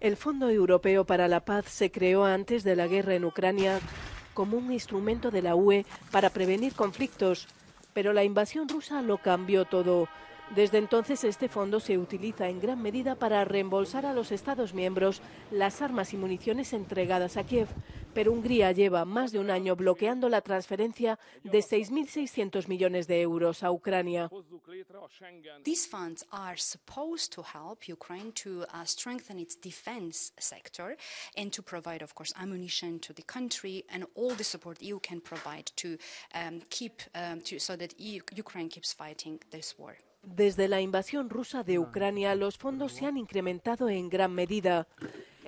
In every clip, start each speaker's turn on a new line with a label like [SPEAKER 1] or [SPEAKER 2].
[SPEAKER 1] El Fondo Europeo para la Paz se creó antes de la guerra en Ucrania como un instrumento de la UE para prevenir conflictos, pero la invasión rusa lo cambió todo. Desde entonces este fondo se utiliza en gran medida para reembolsar a los Estados miembros las armas y municiones entregadas a Kiev, pero Hungría lleva más de un año bloqueando la transferencia de 6.600 millones de euros a Ucrania.
[SPEAKER 2] These funds are supposed to help Ukraine to uh, strengthen its defense sector and to provide, of course, ammunition to the country and all the support EU can provide to um, keep um, to, so that EU, Ukraine keeps fighting this war.
[SPEAKER 1] Desde la invasión rusa de Ucrania, los fondos se han incrementado en gran medida.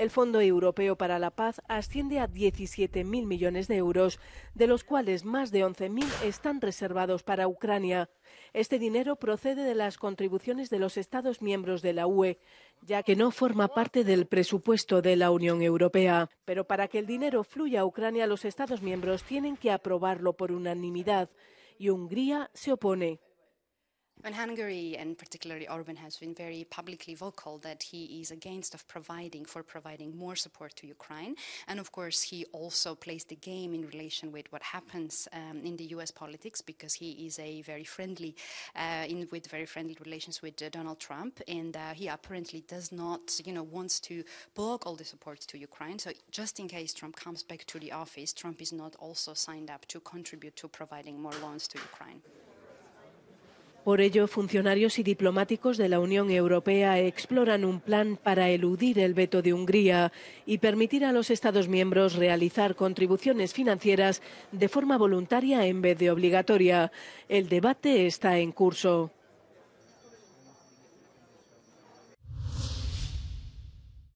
[SPEAKER 1] El Fondo Europeo para la Paz asciende a 17.000 millones de euros, de los cuales más de 11.000 están reservados para Ucrania. Este dinero procede de las contribuciones de los Estados miembros de la UE, ya que no forma parte del presupuesto de la Unión Europea. Pero para que el dinero fluya a Ucrania, los Estados miembros tienen que aprobarlo por unanimidad, y Hungría se opone.
[SPEAKER 2] And Hungary, and particularly Orban, has been very publicly vocal that he is against of providing for providing more support to Ukraine. And of course, he also plays the game in relation with what happens um, in the U.S. politics because he is a very friendly, uh, in with very friendly relations with uh, Donald Trump, and uh, he apparently does not, you know, wants to block all the support to Ukraine. So just in case Trump comes back to the office, Trump is not also signed up to contribute to providing more loans to Ukraine.
[SPEAKER 1] Por ello, funcionarios y diplomáticos de la Unión Europea exploran un plan para eludir el veto de Hungría y permitir a los Estados miembros realizar contribuciones financieras de forma voluntaria en vez de obligatoria. El debate está en curso.